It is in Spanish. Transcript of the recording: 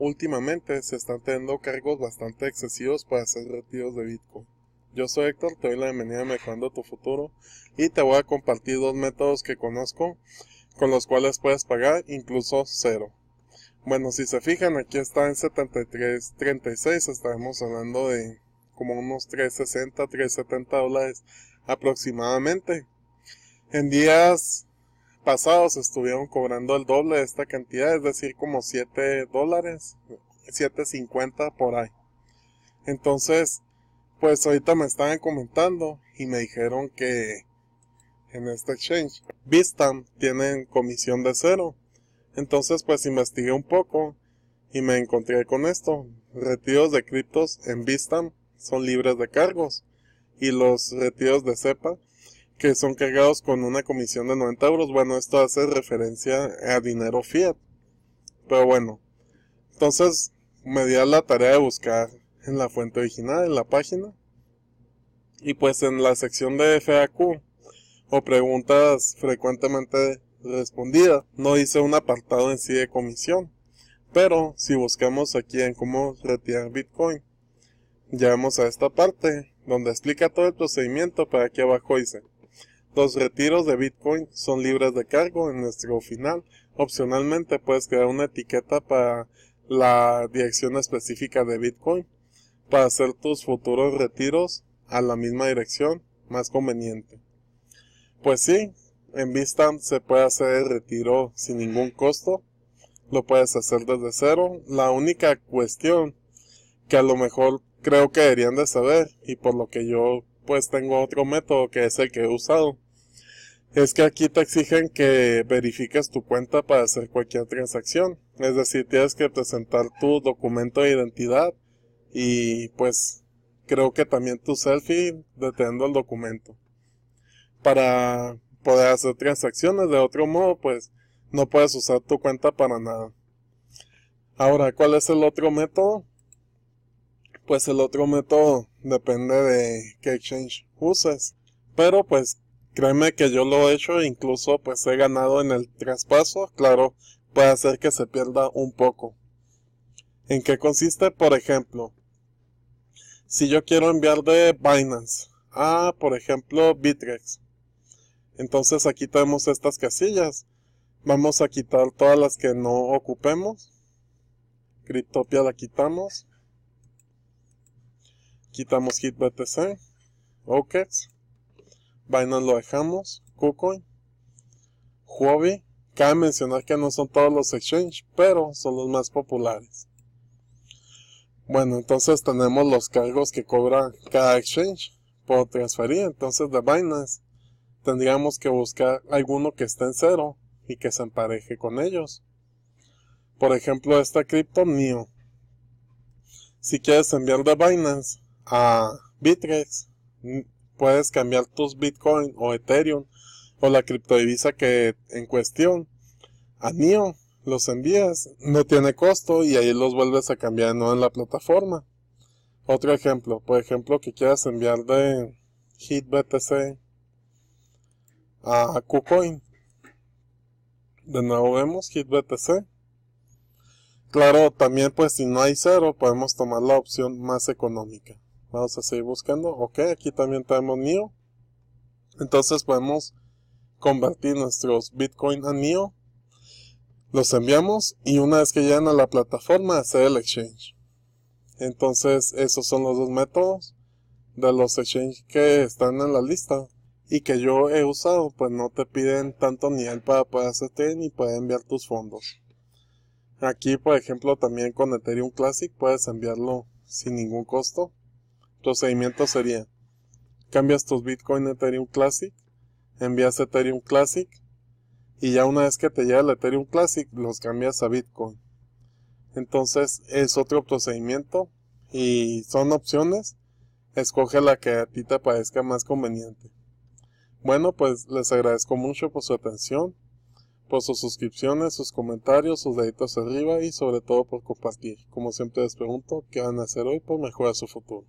Últimamente se están teniendo cargos bastante excesivos para hacer retiros de Bitcoin. Yo soy Héctor, te doy la bienvenida a Mejorando tu Futuro y te voy a compartir dos métodos que conozco con los cuales puedes pagar incluso cero. Bueno, si se fijan, aquí está en 73.36, estaremos hablando de como unos 360, 370 dólares aproximadamente. En días pasados estuvieron cobrando el doble de esta cantidad, es decir, como 7 dólares, 7.50 por ahí. Entonces, pues ahorita me estaban comentando y me dijeron que en este exchange, Vistam tienen comisión de cero. Entonces, pues investigué un poco y me encontré con esto. Retiros de criptos en Vistam son libres de cargos y los retiros de cepa que son cargados con una comisión de 90 euros. Bueno, esto hace referencia a dinero fiat. Pero bueno, entonces me di a la tarea de buscar en la fuente original, en la página. Y pues en la sección de FAQ o preguntas frecuentemente respondidas, no hice un apartado en sí de comisión. Pero si buscamos aquí en cómo retirar Bitcoin, llegamos a esta parte donde explica todo el procedimiento, pero aquí abajo dice, los retiros de Bitcoin son libres de cargo en nuestro final. Opcionalmente puedes crear una etiqueta para la dirección específica de Bitcoin para hacer tus futuros retiros a la misma dirección más conveniente. Pues sí, en Bitstamp se puede hacer el retiro sin ningún costo. Lo puedes hacer desde cero. La única cuestión que a lo mejor creo que deberían de saber y por lo que yo pues tengo otro método que es el que he usado. Es que aquí te exigen que verifiques tu cuenta para hacer cualquier transacción. Es decir, tienes que presentar tu documento de identidad y pues creo que también tu selfie deteniendo el documento. Para poder hacer transacciones de otro modo, pues no puedes usar tu cuenta para nada. Ahora, ¿cuál es el otro método? pues el otro método depende de qué exchange uses. Pero pues créeme que yo lo he hecho, incluso pues he ganado en el traspaso, claro, puede hacer que se pierda un poco. ¿En qué consiste? Por ejemplo, si yo quiero enviar de Binance a, por ejemplo, Bitrex. Entonces aquí tenemos estas casillas. Vamos a quitar todas las que no ocupemos. Cryptopia la quitamos quitamos HitBTC, OKEX, Binance lo dejamos, KuCoin, Huobi, cabe mencionar que no son todos los exchanges, pero son los más populares. Bueno, entonces tenemos los cargos que cobra cada exchange por transferir. Entonces de Binance tendríamos que buscar alguno que esté en cero y que se empareje con ellos. Por ejemplo, esta cripto NIO. Si quieres enviar de Binance, a Bitrex, mm, puedes cambiar tus Bitcoin o Ethereum o la criptodivisa que en cuestión a NIO los envías, no tiene costo y ahí los vuelves a cambiar no en la plataforma. Otro ejemplo, por ejemplo, que quieras enviar de HitBTC a KuCoin. De nuevo vemos HitBTC. Claro, también pues si no hay cero podemos tomar la opción más económica. Vamos a seguir buscando. Ok, aquí también tenemos NIO. Entonces podemos convertir nuestros Bitcoin a NIO. Los enviamos y una vez que llegan a la plataforma hacer el exchange. Entonces esos son los dos métodos de los exchanges que están en la lista y que yo he usado. Pues no te piden tanto nivel para poder hacerte ni poder enviar tus fondos. Aquí por ejemplo también con Ethereum Classic puedes enviarlo sin ningún costo procedimiento sería, cambias tus Bitcoin a Ethereum Classic, envías Ethereum Classic y ya una vez que te llega el Ethereum Classic los cambias a Bitcoin. Entonces es otro procedimiento y son opciones. Escoge la que a ti te parezca más conveniente. Bueno, pues les agradezco mucho por su atención, por sus suscripciones, sus comentarios, sus deditos arriba y sobre todo por compartir. Como siempre les pregunto, ¿qué van a hacer hoy por mejorar su futuro?